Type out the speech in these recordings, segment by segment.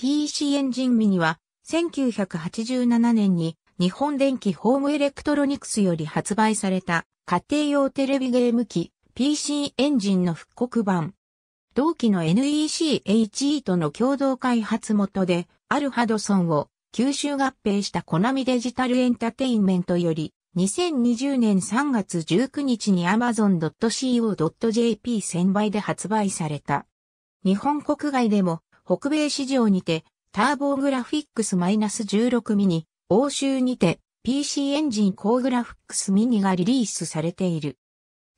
PC エンジンミニは、1987年に日本電機ホームエレクトロニクスより発売された家庭用テレビゲーム機 PC エンジンの復刻版。同期の NECHE との共同開発元で、アルハドソンを吸収合併したコナミデジタルエンタテインメントより、2020年3月19日に Amazon.co.jp 1000倍で発売された。日本国外でも北米市場にて、ターボグラフィックス -16 ミニ、欧州にて PC エンジン高グラフィックスミニがリリースされている。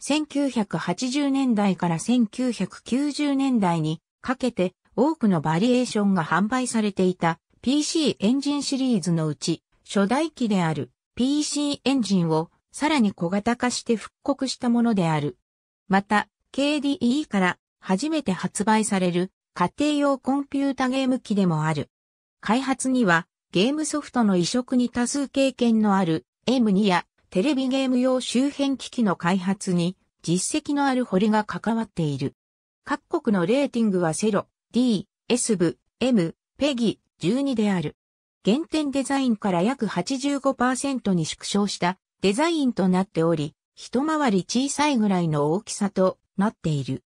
1980年代から1990年代にかけて多くのバリエーションが販売されていた PC エンジンシリーズのうち初代機である PC エンジンをさらに小型化して復刻したものである。また KDE から初めて発売される家庭用コンピュータゲーム機でもある。開発にはゲームソフトの移植に多数経験のある M2 やテレビゲーム用周辺機器の開発に実績のある堀が関わっている。各国のレーティングはセロ、D、S 部、M、ペギ、12である。原点デザインから約85%に縮小したデザインとなっており、一回り小さいぐらいの大きさとなっている。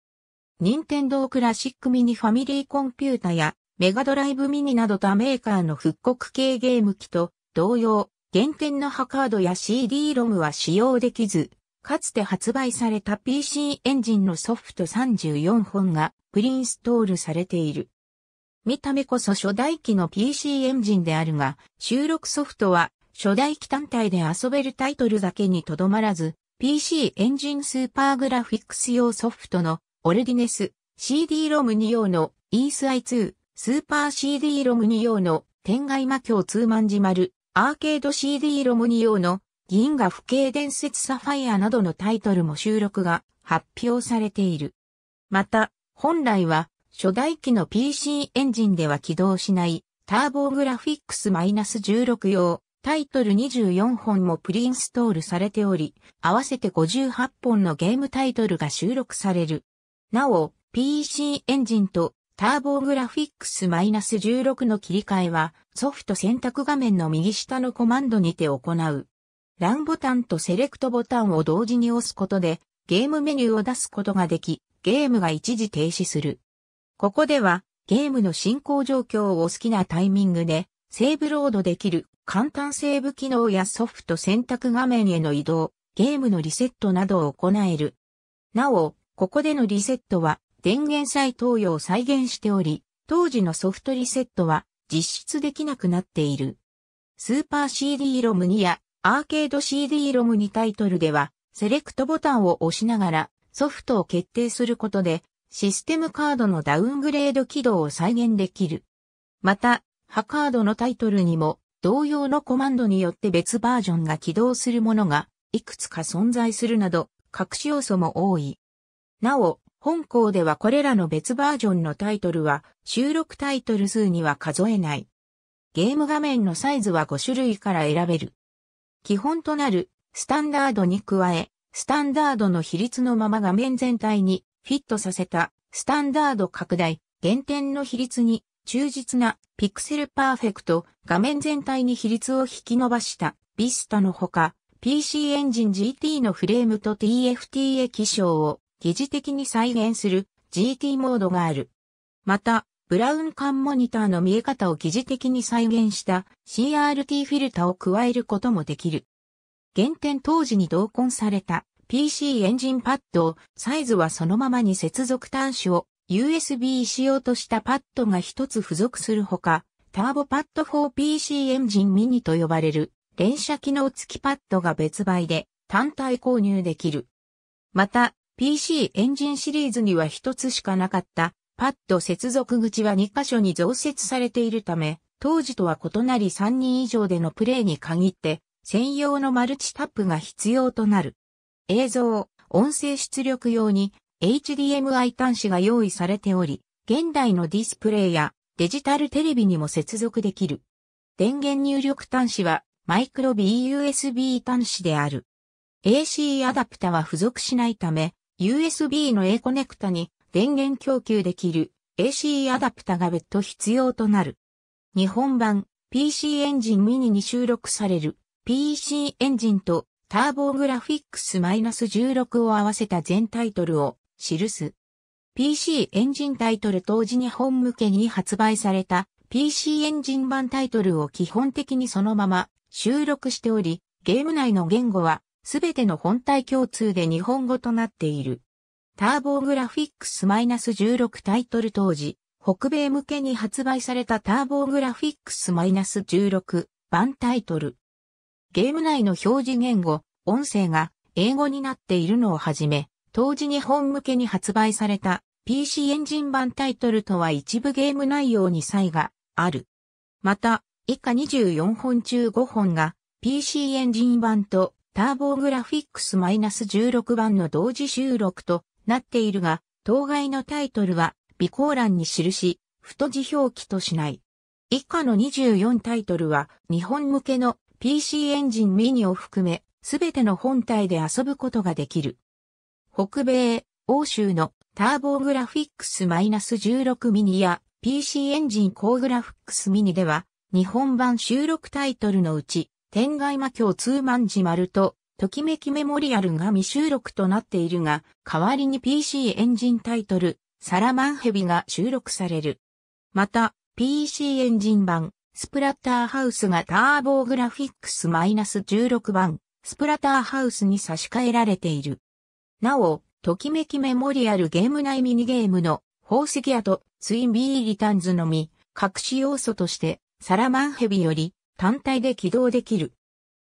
任天堂クラシックミニファミリーコンピュータやメガドライブミニなど他メーカーの復刻系ゲーム機と同様、原点のハカードや c d ロムは使用できず、かつて発売された PC エンジンのソフト34本がプリンストールされている。見た目こそ初代機の PC エンジンであるが、収録ソフトは初代機単体で遊べるタイトルだけにとどまらず、PC エンジンスーパーグラフィックス用ソフトのオルディネス、CD ロム2用の、イース i2、スーパー CD ロム2用の、天外魔境ツーマンジマル、アーケード CD ロム2用の、銀河不景伝説サファイアなどのタイトルも収録が発表されている。また、本来は、初代機の PC エンジンでは起動しない、ターボグラフィックス -16 用、タイトル24本もプリインストールされており、合わせて58本のゲームタイトルが収録される。なお、PC エンジンとターボグラフィックス -16 の切り替えはソフト選択画面の右下のコマンドにて行う。ランボタンとセレクトボタンを同時に押すことでゲームメニューを出すことができ、ゲームが一時停止する。ここではゲームの進行状況を好きなタイミングでセーブロードできる簡単セーブ機能やソフト選択画面への移動、ゲームのリセットなどを行える。なお、ここでのリセットは電源再投与を再現しており、当時のソフトリセットは実質できなくなっている。スーパー CD ロム2やアーケード CD ロム2タイトルでは、セレクトボタンを押しながらソフトを決定することで、システムカードのダウングレード起動を再現できる。また、ハカードのタイトルにも同様のコマンドによって別バージョンが起動するものがいくつか存在するなど、隠し要素も多い。なお、本校ではこれらの別バージョンのタイトルは収録タイトル数には数えない。ゲーム画面のサイズは5種類から選べる。基本となるスタンダードに加え、スタンダードの比率のまま画面全体にフィットさせたスタンダード拡大、減点の比率に忠実なピクセルパーフェクト、画面全体に比率を引き伸ばしたビスタのほか、PC エンジン GT のフレームと TFT 液晶を疑似的に再現する GT モードがある。また、ブラウン管モニターの見え方を疑似的に再現した CRT フィルタを加えることもできる。原点当時に同梱された PC エンジンパッドをサイズはそのままに接続端子を USB 仕様としたパッドが一つ付属するほか、ターボパッド 4PC エンジンミニと呼ばれる連射機能付きパッドが別売で単体購入できる。また、PC エンジンシリーズには一つしかなかったパッド接続口は2箇所に増設されているため、当時とは異なり3人以上でのプレイに限って専用のマルチタップが必要となる。映像、音声出力用に HDMI 端子が用意されており、現代のディスプレイやデジタルテレビにも接続できる。電源入力端子はマイクロ BUSB 端子である。AC アダプタは付属しないため、USB の A コネクタに電源供給できる AC アダプタが別途必要となる。日本版 PC エンジンミニに収録される PC エンジンとターボグラフィックス -16 を合わせた全タイトルを記す。PC エンジンタイトル当時日本向けに発売された PC エンジン版タイトルを基本的にそのまま収録しており、ゲーム内の言語はすべての本体共通で日本語となっている。ターボグラフィックス -16 タイトル当時、北米向けに発売されたターボグラフィックス -16 版タイトル。ゲーム内の表示言語、音声が英語になっているのをはじめ、当時日本向けに発売された PC エンジン版タイトルとは一部ゲーム内容に差異がある。また、以下24本中5本が PC エンジン版とターボグラフィックス -16 番の同時収録となっているが、当該のタイトルは備考欄に記し、太字表記としない。以下の24タイトルは日本向けの PC エンジンミニを含め、すべての本体で遊ぶことができる。北米、欧州のターボグラフィックス -16 ミニや PC エンジン高グラフィックスミニでは、日本版収録タイトルのうち、天外魔境通万字丸と、ときめきメモリアルが未収録となっているが、代わりに PC エンジンタイトル、サラマンヘビが収録される。また、PC エンジン版、スプラッターハウスがターボグラフィックス -16 番、スプラッターハウスに差し替えられている。なお、ときめきメモリアルゲーム内ミニゲームの宝石屋とツインビーリターンズのみ、隠し要素として、サラマンヘビより、単体で起動できる。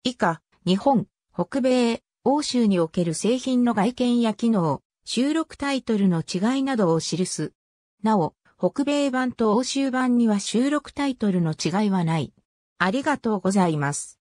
以下、日本、北米、欧州における製品の外見や機能、収録タイトルの違いなどを記す。なお、北米版と欧州版には収録タイトルの違いはない。ありがとうございます。